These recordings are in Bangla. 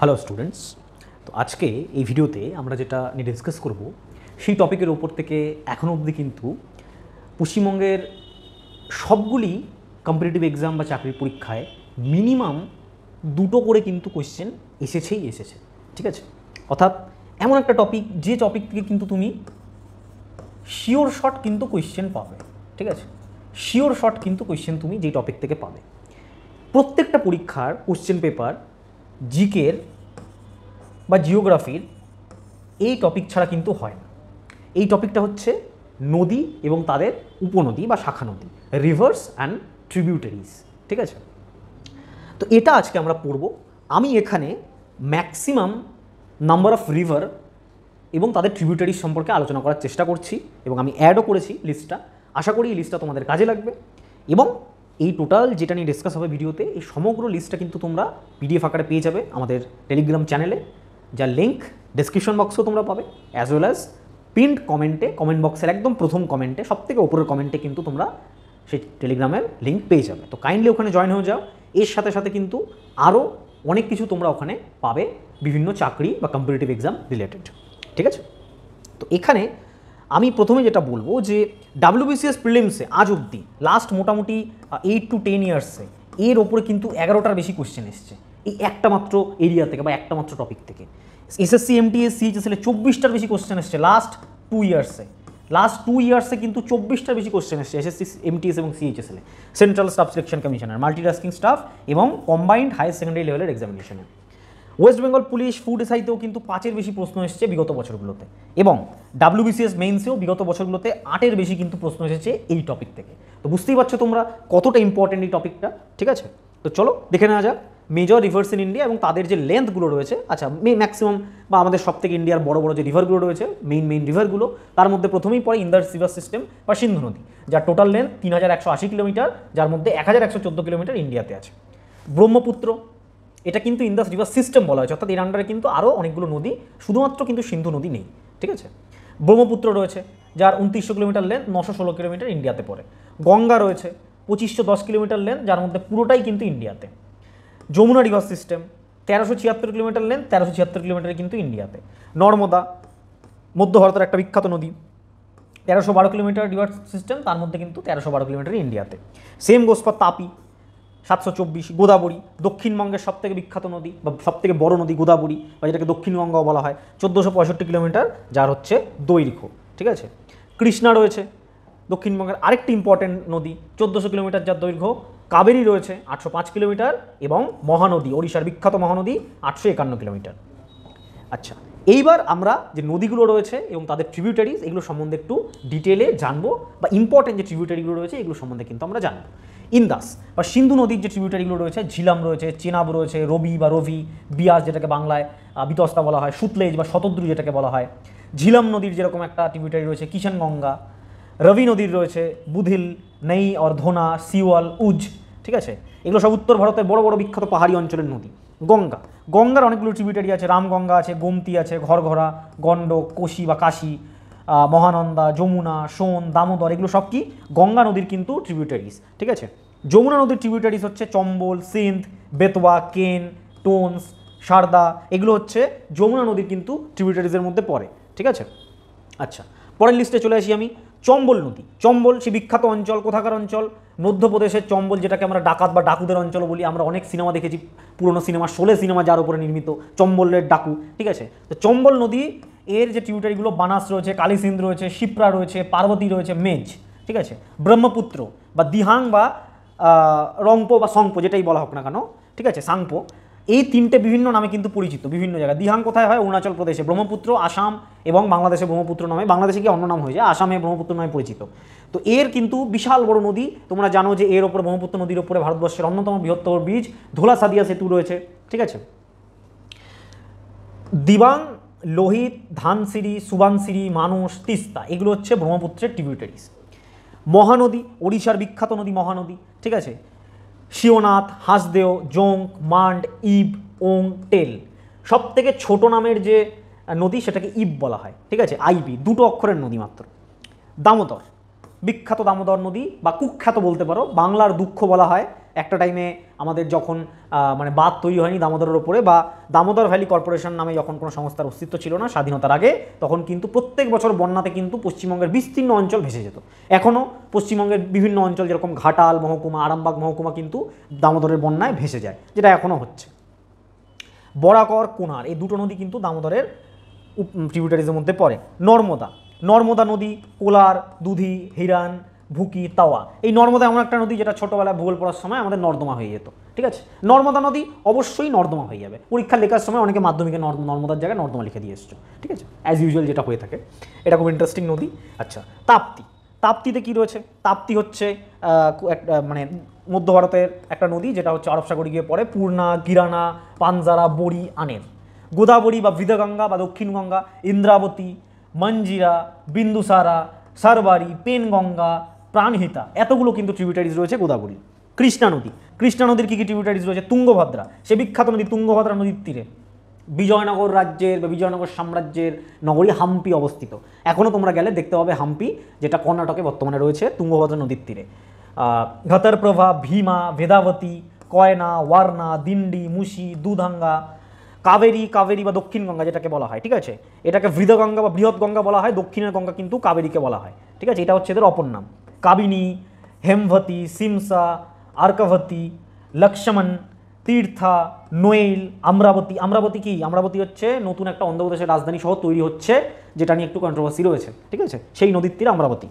হ্যালো স্টুডেন্টস তো আজকে এই ভিডিওতে আমরা যেটা নিয়ে ডিসকাস করবো সেই টপিকের ওপর থেকে এখনও অবধি কিন্তু পশ্চিমবঙ্গের সবগুলি কম্পিটিটিভ এক্সাম বা চাকরির পরীক্ষায় মিনিমাম দুটো করে কিন্তু কোয়েশ্চেন এসেছেই এসেছে ঠিক আছে অর্থাৎ এমন একটা টপিক যে টপিক থেকে কিন্তু তুমি শিওর শট কিন্তু কোয়েশ্চেন পাবে ঠিক আছে শিওর শট কিন্তু কোয়েশ্চেন তুমি যেই টপিক থেকে পাবে প্রত্যেকটা পরীক্ষার কোশ্চেন পেপার জিকের বা জিওগ্রাফির এই টপিক ছাড়া কিন্তু হয় না এই টপিকটা হচ্ছে নদী এবং তাদের উপনদী বা শাখা নদী রিভার্স অ্যান্ড ট্রিবিউটারিজ ঠিক আছে তো এটা আজকে আমরা পড়ব আমি এখানে ম্যাক্সিমাম নাম্বার অফ রিভার এবং তাদের ট্রিবিউটারিজ সম্পর্কে আলোচনা করার চেষ্টা করছি এবং আমি অ্যাডও করেছি লিস্টটা আশা করি এই লিস্টটা তোমাদের কাজে লাগবে এবং এই টোটাল যেটা নিয়ে ডিসকাস হবে ভিডিওতে এই সমগ্র লিস্টটা কিন্তু তোমরা পিডিএফ আকারে পেয়ে যাবে আমাদের টেলিগ্রাম চ্যানেলে যার লিঙ্ক ডিসক্রিপশন বক্সেও তোমরা পাবে অ্যাজ ওয়েল অ্যাজ প্রিন্ট কমেন্টে কমেন্ট বক্সের একদম প্রথম কমেন্টে সব থেকে ওপরের কমেন্টে কিন্তু তোমরা সেই টেলিগ্রামের লিঙ্ক পেয়ে যাবে তো কাইন্ডলি ওখানে জয়েন হয়ে যাও এর সাথে সাথে কিন্তু আরও অনেক কিছু তোমরা ওখানে পাবে বিভিন্ন চাকরি বা কম্পিটিটিভ এক্সাম রিলেটেড ঠিক আছে তো এখানে আমি প্রথমে যেটা বলবো যে ডাব্লিউবিসিএস প্রিলিমসে আজ অব্দি লাস্ট মোটামুটি এইট টু টেন ইয়ার্সে এর ওপরে কিন্তু এগারোটার বেশি কোয়েশ্চেন এসছে এই একটা মাত্র এরিয়া থেকে বা একটা মাত্র টপিক থেকে এসএসসি এমটিএস সিএইচএসএলে চব্বিশটার বেশি কোয়েশ্চেন এসছে লাস্ট টু ইয়ার্সে লাস্ট টু ইয়ার্সে কিন্তু চব্বিশটার বেশি কোশ্চেন এসছে এসএসসি এমটিএস এবং সিএইচএসএলে central staff selection commissioner multitasking staff এবং কম্বাইন্ড হায়ার সেকেন্ডারি লেভেলের এক্সামিনেশনের ওয়েস্ট বেঙ্গল পুলিশ ফুড এসআইতেও কিন্তু পাঁচের বেশি প্রশ্ন এসেছে বিগত বছরগুলোতে এবং ডাব্লিউবিসিএস মেইনসেও বিগত বছরগুলোতে আটের বেশি কিন্তু প্রশ্ন এসেছে এই টপিক থেকে তো বুঝতেই পারছো তোমরা কতটা ইম্পর্টেন্ট এই টপিকটা ঠিক আছে তো চলো দেখে নেওয়া যাক মেজর রিভার্স ইন ইন্ডিয়া এবং তাদের যে লেন্থগুলো রয়েছে আচ্ছা ম্যাক্সিমাম বা আমাদের সব থেকে ইন্ডিয়ার বড় বড় যে রিভারগুলো রয়েছে মেইন মেইন রিভারগুলো তার মধ্যে প্রথমেই পড়ে ইন্দার সিভার সিস্টেম বা সিন্ধু নদী যার টোটাল লেন্থ তিন কিলোমিটার যার মধ্যে এক কিলোমিটার ইন্ডিয়াতে আছে ব্রহ্মপুত্র এটা কিন্তু ইন্দাস রিভার সিস্টেম বলা হয়েছে অর্থাৎ এর আন্ডারে কিন্তু আরও অনেকগুলো নদী শুধুমাত্র কিন্তু সিন্ধু নদী নেই ঠিক আছে ব্রহ্মপুত্র রয়েছে যার উনত্রিশশো কিলোমিটার লেন নশো ষোলো কিলোমিটার ইন্ডিয়াতে পড়ে গঙ্গা রয়েছে পঁচিশশো দশ কিলোমিটার লেন যার মধ্যে পুরোটাই কিন্তু ইন্ডিয়াতে যমুনা রিভার সিস্টেম তেরোশো ছিয়াত্তর কিলোমিটার লেন তেরোশো ছিয়াত্তর কিলোমিটার কিন্তু ইন্ডিয়াতে নর্মদা মধ্য ভারতের একটা বিখ্যাত নদী তেরোশো বারো কিলোমিটার রিভার সিস্টেম তার মধ্যে কিন্তু তেরোশো বারো কিলোমিটার ইন্ডিয়াতে সেম গোসপা তাপি সাতশো চব্বিশ গোদাবরী দক্ষিণবঙ্গের সবথেকে বিখ্যাত নদী বা সবথেকে বড় নদী গোদাবরী বা যেটাকে দক্ষিণবঙ্গ বলা হয় চোদ্দোশো পঁয়ষট্টি কিলোমিটার যার হচ্ছে দৈর্ঘ্য ঠিক আছে কৃষ্ণা রয়েছে দক্ষিণবঙ্গের আরেকটি ইম্পর্টেন্ট নদী চোদ্দোশো কিলোমিটার যার দৈর্ঘ্য কাবেরী রয়েছে আটশো পাঁচ কিলোমিটার এবং মহানদী ওড়িশার বিখ্যাত মহানদী আটশো একান্ন কিলোমিটার আচ্ছা এইবার আমরা যে নদীগুলো রয়েছে এবং তাদের ট্রিবিউটারিজ এগুলো সম্বন্ধে একটু ডিটেলে জানবো বা ইম্পর্টেন্ট যে ট্রিবিউটারিগুলো রয়েছে এগুলো সম্বন্ধে কিন্তু আমরা জানবো ইন্দাস বা সিন্ধু নদীর যে ট্রিবিউটারিগুলো রয়েছে ঝিলাম রয়েছে চেনাব রয়েছে রবি বা রবি বিয়াস যেটাকে বাংলায় বিতস্তা বলা হয় সুতলেজ বা শতদ্রু যেটাকে বলা হয় ঝিলাম নদীর যেরকম একটা ট্রিবিউটারি রয়েছে কিষানগঙ্গা রবি নদীর রয়েছে বুধিল নেই অর্ধনা সিওয়াল উজ ঠিক আছে এগুলো সব উত্তর ভারতের বড় বড় বিখ্যাত পাহাড়ি অঞ্চলের নদী গঙ্গা গঙ্গার অনেকগুলো ট্রিবিউটারি আছে রামগঙ্গা আছে গোমতি আছে ঘরঘরা গণ্ডক কোশি বা কাশি মহানন্দা যমুনা সোন দামোদর এগুলো সব কি গঙ্গা নদীর কিন্তু ট্রিবিউটারিস ঠিক আছে যমুনা নদীর ট্রিবিউটারিস হচ্ছে চম্বল সিন্ধ বেতোয়া কেন টোনস সারদা এগুলো হচ্ছে যমুনা নদীর কিন্তু ট্রিবিউটারিজের মধ্যে পড়ে ঠিক আছে আচ্ছা পরের লিস্টে চলে আসি আমি চম্বল নদী চম্বল সে বিখ্যাত অঞ্চল কোথাকার অঞ্চল মধ্যপ্রদেশের চম্বল যেটাকে আমরা ডাকাত বা ডাকুদের অঞ্চল বলি আমরা অনেক সিনেমা দেখেছি পুরনো সিনেমা শোলে সিনেমা যার উপরে নির্মিত চম্বলের ডাকু ঠিক আছে তো চম্বল নদী এর যে টিউটারিগুলো বানাস রয়েছে কালীসিন্ধ রয়েছে শিপ্রা রয়েছে পার্বতী রয়েছে মেজ ঠিক আছে ব্রহ্মপুত্র বা দিহাং বা রংপো বা সংপো যেটাই বলা হোক না কেন ঠিক আছে সাংপো এই তিনটে বিভিন্ন নামে কিন্তু পরিচিত বিভিন্ন জায়গায় দিহাং কোথায় হয় অরুণাচল প্রদেশে ব্রহ্মপুত্র আসাম এবং বাংলাদেশে ব্রহ্মপুত্র নামে বাংলাদেশে কি অন্য নাম হয়ে যায় আসামে ব্রহ্মপুত্র নামে পরিচিত তো এর কিন্তু বিশাল বড় নদী তোমরা জানো যে এর ওপরে ব্রহ্মপুত্র নদীর ওপরে ভারতবর্ষের অন্যতম বৃহত্তর বীজ ধোলা সাদিয়া সেতু রয়েছে ঠিক আছে দিবাং লোহিত ধানসিরি সুবানসিরি মানস তিস্তা এগুলো হচ্ছে ব্রহ্মপুত্রের টিবিউটারিস মহানদী ওড়িশার বিখ্যাত নদী মহানদী ঠিক আছে শিওনাথ হাসদেও জোঙ্ক মান্ড ইব ওং টেল সব থেকে ছোটো নামের যে নদী সেটাকে ইব বলা হয় ঠিক আছে আইবি দুটো অক্ষরের নদী মাত্র দামোদর বিখ্যাত দামোদর নদী বা কুখ্যাত বলতে পারো বাংলার দুঃখ বলা হয় একটা টাইমে আমাদের যখন মানে বাদ তৈরি হয়নি দামোদরের ওপরে বা দামোদর ভ্যালি কর্পোরেশন নামে যখন কোনো সংস্থার অস্তিত্ব ছিল না স্বাধীনতার আগে তখন কিন্তু প্রত্যেক বছর বন্যাতে কিন্তু পশ্চিমবঙ্গের বিস্তীর্ণ অঞ্চল ভেসে যেত এখনও পশ্চিমবঙ্গের বিভিন্ন অঞ্চল যেরকম ঘাটাল মহকুমা আরামবাগ মহকুমা কিন্তু দামোদরের বন্যায় ভেসে যায় যেটা এখনও হচ্ছে বরাকর কোনার এই দুটো নদী কিন্তু দামোদরের ট্রিবিউটারিজের মধ্যে পড়ে নর্মদা নর্মদা নদী কোলার দুধি হিরান ভুকি তাওয়া এই নর্মদা এমন একটা নদী যেটা ছোটোবেলায় ভূগোল পড়ার সময় আমাদের নর্দমা হয়ে যেত ঠিক আছে নর্মদা নদী অবশ্যই নর্দমা হয়ে যাবে পরীক্ষা লেখার সময় অনেকে মাধ্যমিকে নর্মদার জায়গায় নর্দমা লিখে দিয়ে এসছো ঠিক আছে অ্যাজ ইউজুয়াল যেটা হয়ে থাকে এটা খুব ইন্টারেস্টিং নদী আচ্ছা তাপ্তি তাপ্তিতে কী রয়েছে তাপ্তি হচ্ছে মানে মধ্য ভারতের একটা নদী যেটা হচ্ছে আরব সাগরে গিয়ে পড়ে পূর্ণা কিরানা পাঞ্জারা বড়ি আনের গোদাবরী বা বৃদগঙ্গা বা দক্ষিণ গঙ্গা ইন্দ্রাবতী মঞ্জিরা বিন্দুসারা সারবারি পেনগঙ্গা প্রাণহিতা এতগুলো কিন্তু ট্রিবিউটারিজ রয়েছে গোদাবরী কৃষ্ণা নদী কৃষ্ণা নদীর কী কী ট্রিবিউটারিজ রয়েছে তুঙ্গভদ্রা সে বিখ্যাত নদী তুঙ্গভদ্রা নদীর তীরে বিজয়নগর রাজ্যের বা বিজয়নগর সাম্রাজ্যের নগরী হাম্পি অবস্থিত এখনও তোমরা গেলে দেখতে পাবে হাম্পি যেটা কর্ণাটকে বর্তমানে রয়েছে তুঙ্গভদ্রা নদীর তীরে ঘতরপ্রভা ভীমা ভেদাবতী কয়না ওয়ার্না দিন্ডি মুশি দুধাঙ্গা কাবেরী কাবেরী বা দক্ষিণ গঙ্গা যেটাকে বলা হয় ঠিক আছে এটাকে বৃদগঙ্গা বা বৃহৎ গঙ্গা বলা হয় দক্ষিণের গঙ্গা কিন্তু কাবেরীকে বলা হয় ঠিক আছে এটা হচ্ছে এদের অপর নাম কাবিনী হেমভতি সিমসা আর্কাভতি লক্ষ্মণ তীর্থা নোয়েল আমরাবতী আমরাবতী কি আমরাবতী হচ্ছে নতুন একটা অন্ধ্রপ্রদেশের রাজধানী শহর তৈরি হচ্ছে যেটা নিয়ে একটু কন্ট্রোভার্সি রয়েছে ঠিক আছে সেই নদীর তীর আমরাবতী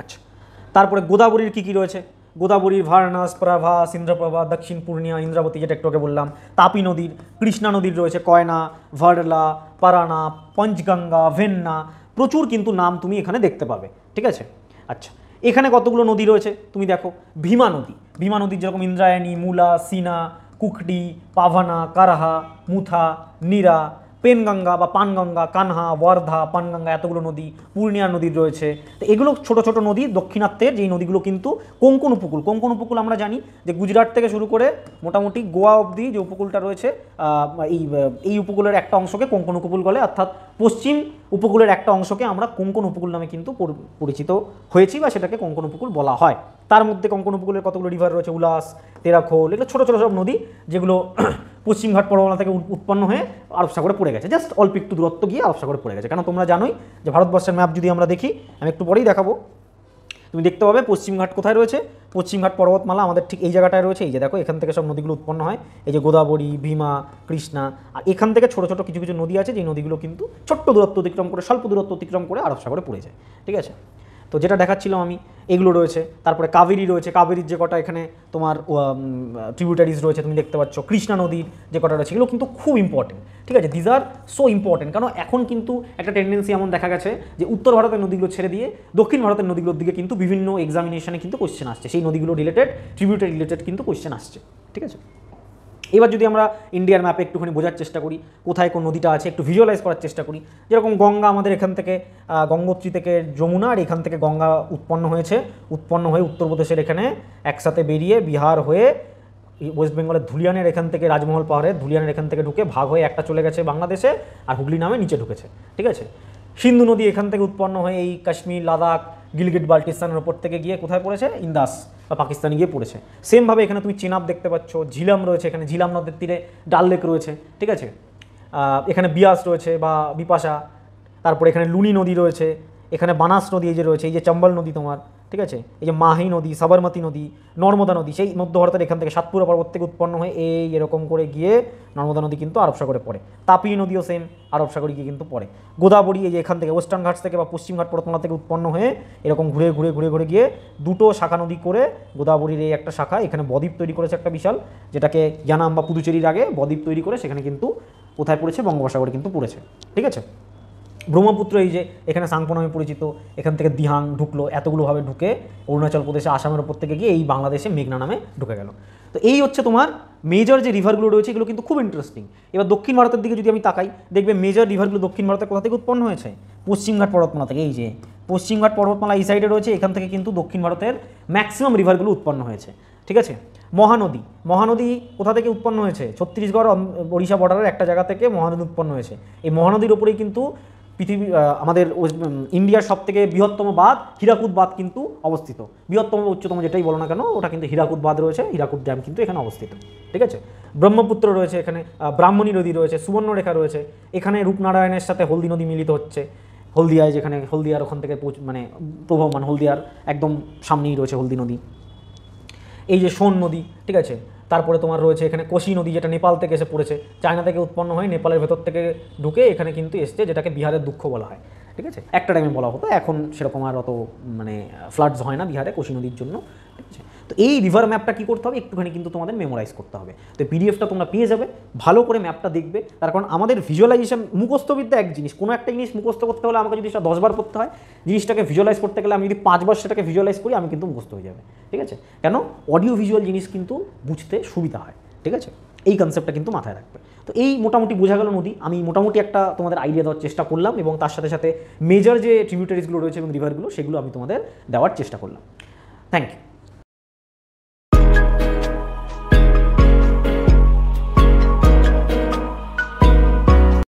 আচ্ছা তারপরে গোদাবরীর কী কী রয়েছে গোদাবরীর ভারনাস প্রাভা সিন্দ্রপ্রভা দক্ষিণ পূর্ণিয়া ইন্দ্রাবতী যেটা একটু আগে বললাম তাপি নদীর কৃষ্ণা নদীর রয়েছে কয়না ভারলা পারানা পঞ্চগঙ্গা ভেন্না প্রচুর কিন্তু নাম তুমি এখানে দেখতে পাবে ঠিক আছে আচ্ছা এখানে কতগুলো নদী রয়েছে তুমি দেখো ভীমা নদী ভীমা নদীর যেরকম ইন্দ্রায়ণী মুলা সিনা কুকটি পাভানা কারাহা মুথা নীরা পেনগঙ্গা বা পানগঙ্গা কানহা বর্ধা পানগঙ্গা এতগুলো নদী পূর্ণিয়া নদী রয়েছে তো এগুলো ছোট ছোট নদী দক্ষিণাত্যের যেই নদীগুলো কিন্তু কোঙ্কন উপকূল কোঙ্কন উপকূল আমরা জানি যে গুজরাট থেকে শুরু করে মোটামুটি গোয়া অবধি যে উপকূলটা রয়েছে এই এই উপকূলের একটা অংশকে কোঙ্কন উপকূল বলে অর্থাৎ পশ্চিম উপকূলের একটা অংশকে আমরা কোঙ্কন উপকূল নামে কিন্তু পরিচিত হয়েছি বা সেটাকে কোঙ্কন উপকূল বলা হয় তার মধ্যে কোঙ্কন উপকূলের কতগুলো রিভার রয়েছে উলাস তেরাখোল এগুলো ছোটো ছোটো সব নদী যেগুলো পশ্চিমঘাট পরগনা থেকে উৎপন্ন হয়ে আরব সাগরে পড়ে গেছে জাস্ট অল্প একটু দূরত্ব গিয়ে আরব সাগরে পড়ে গেছে কারণ তোমরা জানোই যে ভারতবর্ষের ম্যাপ যদি আমরা দেখি আমি একটু পরেই দেখাবো তুমি দেখতে পাবে পশ্চিমঘাট কোথায় রয়েছে পশ্চিমঘাট পর্বতমালা আমাদের ঠিক এই জায়গাটায় রয়েছে এই যে দেখো এখান থেকে সব নদীগুলো উৎপন্ন হয় এই যে গোদাবরী ভীমা কৃষ্ণা আর এখান থেকে ছোটো ছোটো কিছু কিছু নদী আছে যে নদীগুলো কিন্তু ছোট্ট দূরত্ব অতিক্রম করে স্বল্প দূরত্ব অতিক্রম করে আরব সাগরে পড়ে যায় ঠিক আছে তো যেটা দেখাচ্ছিলাম আমি এগুলো রয়েছে তারপরে কাবেরি রয়েছে কাবেরির যে কটা এখানে তোমার ট্রিবিউটারিজ রয়েছে তুমি দেখতে পাচ্ছ কৃষ্ণা নদীর যে কটা রয়েছে এগুলো কিন্তু খুব ইম্পর্টেন্ট ঠিক আছে দিজ আর সো ইম্পর্টেন্ট কারণ এখন কিন্তু একটা টেন্ডেন্সি এমন দেখা গেছে যে উত্তর ভারতের নদীগুলো ছেড়ে দিয়ে দক্ষিণ ভারতের নদীগুলোর দিকে কিন্তু বিভিন্ন এক্সামিনেশনে কিন্তু কোশ্চেন আসছে সেই নদীগুলো রিলেটেড ট্রিবিউটারি রিলেটেড কিন্তু কোশ্চেন আসছে ঠিক আছে এবার যদি আমরা ইন্ডিয়ার ম্যাপে একটুখানি বোঝার চেষ্টা করি কোথায় কোন নদীটা আছে একটু ভিজুয়ালাইজ করার চেষ্টা করি যেরকম গঙ্গা আমাদের এখান থেকে গঙ্গোত্রী থেকে যমুনা আর এখান থেকে গঙ্গা উৎপন্ন হয়েছে উৎপন্ন হয়ে উত্তরপ্রদেশের এখানে একসাথে বেরিয়ে বিহার হয়ে ওয়েস্ট বেঙ্গলের ধুলিয়ানের এখান থেকে রাজমহল পাহাড়ে ধুলিয়ানের এখান থেকে ঢুকে ভাগ হয়ে একটা চলে গেছে বাংলাদেশে আর হুগলি নামে নিচে ঢুকেছে ঠিক আছে সিন্ধু নদী এখান থেকে উৎপন্ন হয়ে এই কাশ্মীর লাদাখ গিলগিট বাল্টিস্তানের ওপর থেকে গিয়ে কোথায় পড়েছে ইন্দাস বা পাকিস্তানে গিয়ে পড়েছে সেমভাবে এখানে তুমি চিনাব দেখতে পাচ্ছ ঝিলাম রয়েছে এখানে ঝিলাম নদের তীরে ডাল লেক রয়েছে ঠিক আছে এখানে বিয়াস রয়েছে বা বিপাশা তারপরে এখানে লুনি নদী রয়েছে এখানে বানাস নদী এই যে রয়েছে এই যে চম্বল নদী তোমার ঠিক আছে এই যে মাহি নদী সাবরমতী নদী নর্মদা নদী সেই মধ্য ভারতের এখান থেকে সাতপুরা পর্বত থেকে উৎপন্ন হয়ে এই এরকম করে গিয়ে নর্মদা নদী কিন্তু আরব সাগরে পড়ে তাপি নদীও সেম আরব সাগরে গিয়ে কিন্তু পড়ে গোদাবরী এই যে এখান থেকে ওয়েস্টার্ন ঘাটস থেকে বা পশ্চিমঘাট পর্বতমালা থেকে উৎপন্ন হয়ে এরকম ঘুরে ঘুরে ঘুরে ঘুরে গিয়ে দুটো শাখা নদী করে গোদাবরীর এই একটা শাখা এখানে বদ্বীপ তৈরি করেছে একটা বিশাল যেটাকে ইয়ানাম বা পুদুচেরির আগে বদ্বীপ তৈরি করে সেখানে কিন্তু কোথায় পড়েছে বঙ্গোপসাগরে কিন্তু পড়েছে ঠিক আছে ব্রহ্মপুত্র এই যে এখানে সাংপো নামে পরিচিত এখান থেকে দিহাং ঢুকলো এতগুলোভাবে ঢুকে অরুণাচল প্রদেশে আসামের ওপর থেকে গিয়ে এই বাংলাদেশে মেঘনা নামে ঢুকে গেল তো এই হচ্ছে তোমার মেজর যে রিভারগুলো রয়েছে এগুলো কিন্তু খুব ইন্টারেস্টিং এবার দক্ষিণ ভারতের দিকে যদি আমি তাকাই দেখবে মেজর রিভারগুলো দক্ষিণ ভারতের কোথা থেকে উৎপন্ন হয়েছে পশ্চিমঘাট পর্বতমালা থেকে এই যে পশ্চিমঘাট পর্বতমালা এই সাইডে রয়েছে এখান থেকে কিন্তু দক্ষিণ ভারতের ম্যাক্সিমাম রিভারগুলো উৎপন্ন হয়েছে ঠিক আছে মহানদী মহানদী কোথা থেকে উৎপন্ন হয়েছে ছত্তিশগড় ওড়িশা বর্ডারের একটা জায়গা থেকে মহানদী উৎপন্ন হয়েছে এই মহানদীর ওপরেই কিন্তু পৃথিবী আমাদের ইন্ডিয়ার সব থেকে বৃহত্তম বাঁধ হীরাকুদ বাঁধ কিন্তু অবস্থিত বৃহত্তম উচ্চতম যেটাই বলো না কেন ওটা কিন্তু হীরাকুদ বাঁধ রয়েছে হীরাকুদ ড্যাম কিন্তু এখানে অবস্থিত ঠিক আছে ব্রহ্মপুত্র রয়েছে এখানে ব্রাহ্মণী নদী রয়েছে সুবর্ণরেখা রয়েছে এখানে রূপনারায়ণের সাথে হলদি নদী মিলিত হচ্ছে হলদিয়ায় যেখানে হলদিয়ার ওখান থেকে মানে প্রভাবমান হলদিয়ার একদম সামনেই রয়েছে হলদি নদী এই যে সোন নদী ঠিক আছে তারপরে তোমার রয়েছে এখানে কোশি নদী যেটা নেপাল থেকে এসে পড়েছে চায়না থেকে উৎপন্ন হয়ে নেপালের ভেতর থেকে ঢুকে এখানে কিন্তু এসছে যেটাকে বিহারের দুঃখ বলা হয় ঠিক আছে একটা টাইমে বলা হতো এখন সেরকম আর অত মানে ফ্লাডস হয় না বিহারে কোশি নদীর জন্য ঠিক আছে তো এই রিভার ম্যাপটা কী করতে হবে একটুখানি কিন্তু তোমাদের মেমোরাইজ করতে হবে তো পিডিএফটা তোমরা পেয়ে যাবে ভালো করে ম্যাপটা দেখবে তার কারণ আমাদের ভিজুয়ালাইজেশন মুখস্থবিদ্যা এক জিনিস কোনো একটা জিনিস মুখস্থ করতে হলে আমাকে যদি সেটা দশবার করতে হয় জিনিসটাকে ভিজুয়ালাইজ করতে গেলে আমি যদি পাঁচবার সেটাকে ভিজুয়ালাইজ করি আমি কিন্তু মুখস্থ হয়ে যাবে ঠিক আছে কেন অডিও ভিজুয়াল জিনিস কিন্তু বুঝতে সুবিধা হয় ঠিক আছে এই কনসেপ্টটা কিন্তু মাথায় রাখবে তো এই মোটামুটি বোঝা গেল নদী আমি মোটামুটি একটা তোমাদের আইডিয়া দেওয়ার চেষ্টা করলাম এবং তার সাথে সাথে মেজর যে ট্রিবিউটারিজগুলো রয়েছে এবং রিভারগুলো সেগুলো আমি তোমাদের দেওয়ার চেষ্টা করলাম থ্যাংক ইউ